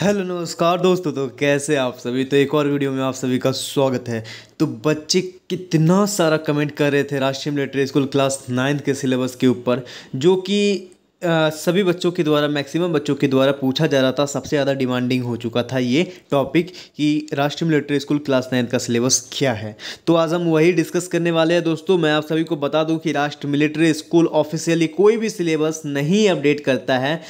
Hello नमस्कार दोस्तों तो कैसे आप सभी तो एक और वीडियो में आप सभी का स्वागत है तो बच्चे कितना सारा कमेंट कर रहे थे राष्ट्रीय मिलिट्री स्कूल क्लास नाइन्थ के सिलेबस के ऊपर जो कि सभी बच्चों के द्वारा मैक्सिमम बच्चों के द्वारा पूछा जा रहा था सबसे ज़्यादा डिमांडिंग हो चुका था ये टॉपिक कि राष्ट्रीय मिलिट्री स्कूल क्लास नाइन्थ का सिलेबस क्या है तो आज हम वही डिस्कस करने वाले हैं दोस्तों मैं आप सभी को बता दूं कि राष्ट्र मिलिट्री स्कूल ऑफिशियली कोई भी सिलेबस नहीं अपडेट करता है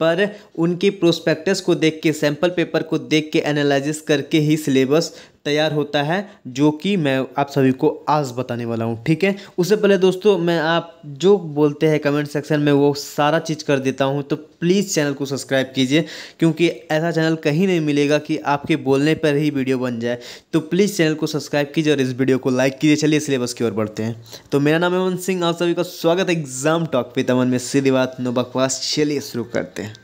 पर उनके प्रोस्पेक्टस को देख के सैम्पल पेपर को देख के एनालिस करके ही सिलेबस तैयार होता है जो कि मैं आप सभी को आज बताने वाला हूँ ठीक है उससे पहले दोस्तों मैं आप जो बोलते हैं कमेंट सेक्शन में वो सारा चीज़ कर देता हूँ तो प्लीज़ चैनल को सब्सक्राइब कीजिए क्योंकि ऐसा चैनल कहीं नहीं मिलेगा कि आपके बोलने पर ही वीडियो बन जाए तो प्लीज़ चैनल को सब्सक्राइब कीजिए और इस वीडियो को लाइक कीजिए चलिए सिलेबस की ओर बढ़ते हैं तो मेरा नाम है अमन सिंह आप सभी का स्वागत है एग्ज़ाम टॉक पे तमन में सीधी बात नो बकवास चलिए शुरू करते हैं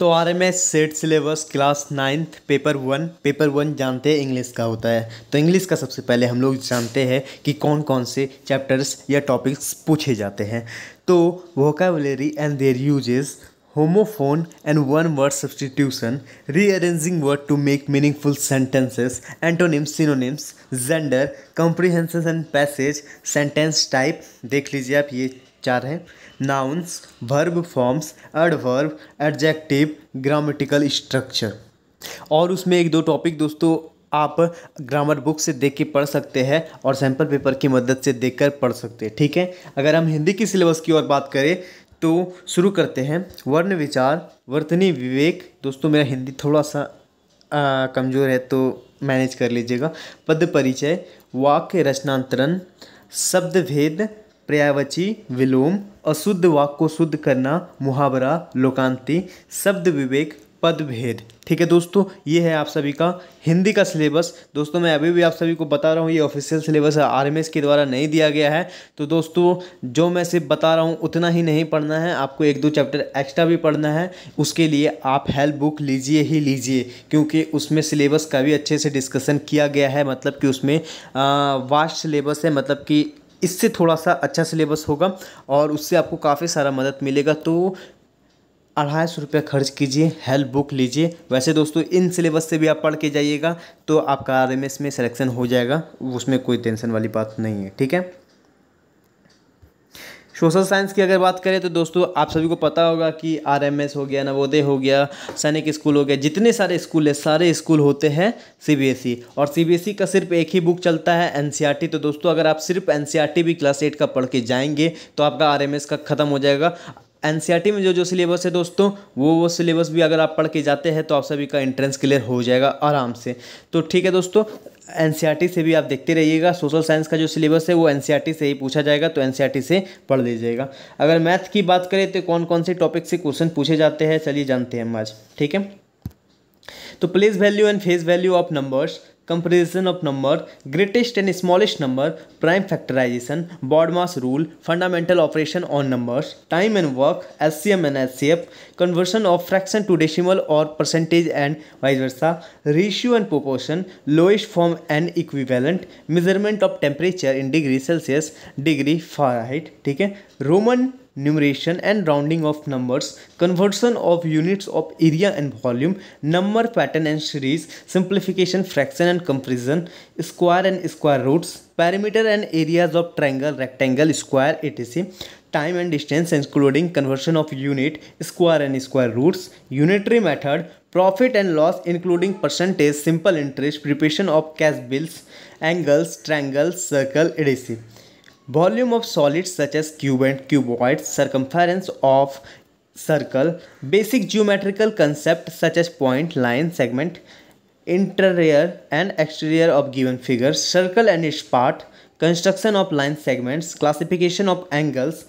तो आ रहे मैं set syllabus class ninth paper one paper one जानते हैं इंग्लिश का होता है तो इंग्लिश का सबसे पहले हम लोग जानते हैं कि कौन कौन से चैप्टर्स या टॉपिक्स पूछे जाते हैं तो vocabulary and their uses homophone and one word substitution rearranging word to make meaningful sentences antonyms synonyms gender comprehensions and passage sentence type देख लीजिए आप ये चार हैं nouns verb forms adverb adjective grammatical structure और उसमें एक दो टॉपिक दोस्तों आप ग्रामर बुक से देख के पढ़ सकते हैं और सैम्पल पेपर की मदद से देख कर पढ़ सकते हैं ठीक है अगर हम हिंदी की सिलेबस की ओर बात करें तो शुरू करते हैं वर्ण विचार वर्तनी विवेक दोस्तों मेरा हिंदी थोड़ा सा कमज़ोर है तो मैनेज कर लीजिएगा पद परिचय वाक्य रचनांतरण शब्द भेद पर्यायवाची विलोम अशुद्ध वाक को शुद्ध करना मुहावरा लोकांति शब्द विवेक पद भेद ठीक है दोस्तों ये है आप सभी का हिंदी का सिलेबस दोस्तों मैं अभी भी आप सभी को बता रहा हूँ ये ऑफिशियल सिलेबस है आर के द्वारा नहीं दिया गया है तो दोस्तों जो मैं सिर्फ बता रहा हूँ उतना ही नहीं पढ़ना है आपको एक दो चैप्टर एक्स्ट्रा भी पढ़ना है उसके लिए आप हेल्प बुक लीजिए ही लीजिए क्योंकि उसमें सिलेबस का भी अच्छे से डिस्कसन किया गया है मतलब कि उसमें वास्ट सिलेबस है मतलब कि इससे थोड़ा सा अच्छा सिलेबस होगा और उससे आपको काफ़ी सारा मदद मिलेगा तो अढ़ाई सौ रुपया खर्च कीजिए हेल्प बुक लीजिए वैसे दोस्तों इन सिलेबस से भी आप पढ़ के जाइएगा तो आपका आर में सिलेक्शन हो जाएगा उसमें कोई टेंशन वाली बात नहीं है ठीक है सोशल साइंस की अगर बात करें तो दोस्तों आप सभी को पता होगा कि एस हो गया नवोदय हो गया सैनिक स्कूल हो गया जितने सारे स्कूल है सारे स्कूल होते हैं सी और ई का सिर्फ एक ही बुक चलता है टी तो दोस्तों अगर आप सिर्फ टी भी क्लास एट का पढ़ के जाएंगे तो आपका एस का ख़त्म हो जाएगा एन e में जो जो सिलेबस है दोस्तों वो वो सिलेबस भी अगर आप पढ़ के जाते हैं तो आप सभी का एंट्रेंस क्लियर हो जाएगा आराम से तो ठीक है दोस्तों एन e से भी आप देखते रहिएगा सोशल साइंस का जो सिलेबस है वो एन e से ही पूछा जाएगा तो एन से पढ़ लीजिएगा अगर मैथ की बात करें तो कौन कौन से टॉपिक से क्वेश्चन पूछे जाते हैं चलिए जानते हैं हम आज ठीक है तो place value and face value of numbers comparison of number greatest and smallest number prime factorisation BODMAS rule fundamental operation on numbers time and work S C M and S C F conversion of fraction to decimal और percentage and vice versa ratio and proportion lowest form and equivalent measurement of temperature in degree Celsius degree Fahrenheit ठीक है Roman numeration and rounding of numbers, conversion of units of area and volume, number pattern and series, simplification, fraction and comparison, square and square roots, perimeter and areas of triangle, rectangle, square, etc. Time and distance including conversion of unit, square and square roots, unitary method, profit and loss including percentage, simple interest, preparation of cash bills, angles, triangles, circle, etc. volume of solids such as cube and cuboid circumference of circle basic geometrical concepts such as point line segment interior and exterior of given figure circle and its part construction of line segments classification of angles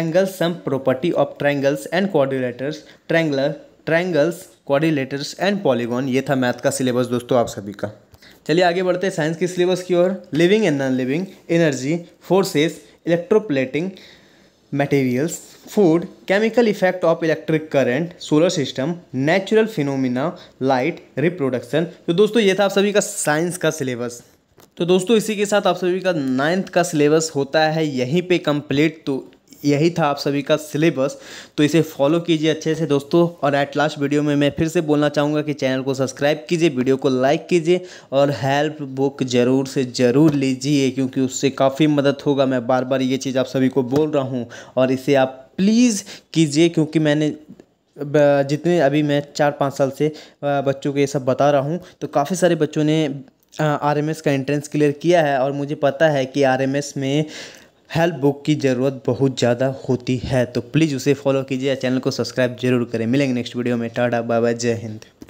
angle sum property of triangles and quadrilaters triangular triangles quadrilaterals and polygon ये था math का syllabus दोस्तों आप सभी का चलिए आगे बढ़ते हैं साइंस के सिलेबस की ओर living and non living energy forces electroplating materials food chemical effect of electric current solar system natural phenomena light reproduction तो दोस्तों ये था आप सभी का साइंस का सिलेबस तो दोस्तों इसी के साथ आप सभी का नाइन्थ का सिलेबस होता है यहीं पे कंप्लीट तो यही था आप सभी का सिलेबस तो इसे फॉलो कीजिए अच्छे से दोस्तों और एट लास्ट वीडियो में मैं फिर से बोलना चाहूँगा कि चैनल को सब्सक्राइब कीजिए वीडियो को लाइक कीजिए और हेल्प बुक ज़रूर से ज़रूर लीजिए क्योंकि उससे काफ़ी मदद होगा मैं बार बार ये चीज़ आप सभी को बोल रहा हूँ और इसे आप प्लीज़ कीजिए क्योंकि मैंने जितने अभी मैं चार पाँच साल से बच्चों को ये सब बता रहा हूँ तो काफ़ी सारे बच्चों ने आर एम एस का एंट्रेंस क्लियर किया है और मुझे पता है कि आर एम एस में हेल्प बुक की ज़रूरत बहुत ज़्यादा होती है तो प्लीज़ उसे फॉलो कीजिए या चैनल को सब्सक्राइब जरूर करें मिलेंगे नेक्स्ट वीडियो में टाटा बाय बाय जय हिंद